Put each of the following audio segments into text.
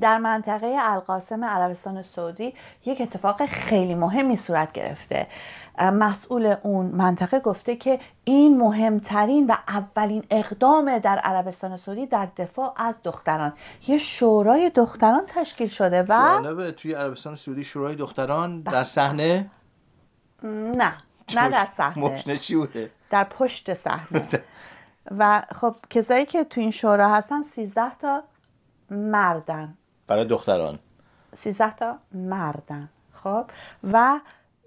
در منطقه القاسم عربستان سعودی یک اتفاق خیلی مهمی صورت گرفته مسئول اون منطقه گفته که این مهمترین و اولین اقدام در عربستان سعودی در دفاع از دختران یه شورای دختران تشکیل شده و جالبه توی عربستان سعودی شورای دختران بله. در صحنه نه نه در صحنه در پشت صحنه و خب کسایی که تو این شورا هستن 13 تا مردن برای دختران 13 تا مردن خب و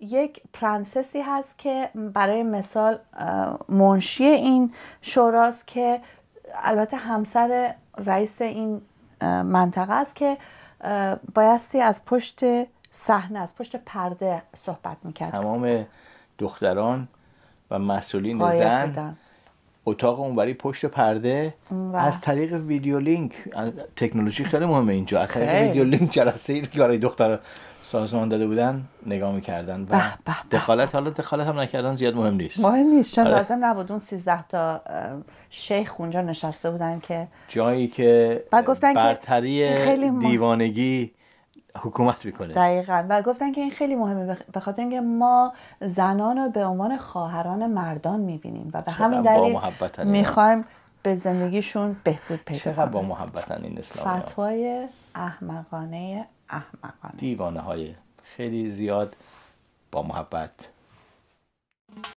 یک پرنسسی هست که برای مثال منشی این شوراست که البته همسر رئیس این منطقه است که بایستی از پشت صحنه از پشت پرده صحبت میکرد تمام دختران و مسئولین زن اتاق اونوری پشت پرده از طریق ویدیو لینک تکنولوژی خیلی مهمه اینجا از طریق ویدیو لینک جلسه ای که برای دختر سازمان داده بودن نگاه میکردن و دخالت حالا دخالت هم نکردن زیاد مهم نیست مهم نیست چون آره. لازم نبود اون 13 تا شیخ اونجا نشسته بودن که جایی که بعد گفتن برتری خیلی دیوانگی حکومت میکنه دقیقا و گفتن که این خیلی مهمه به خاطر اینکه ما زنان رو به عنوان خواهران مردان میبینیم و به همین دلیل میخوایم به زندگیشون بهبود پیدا چقدر با محبت این اسلام فتوای احمقانه احمقانه دیوانه های خیلی زیاد با محبت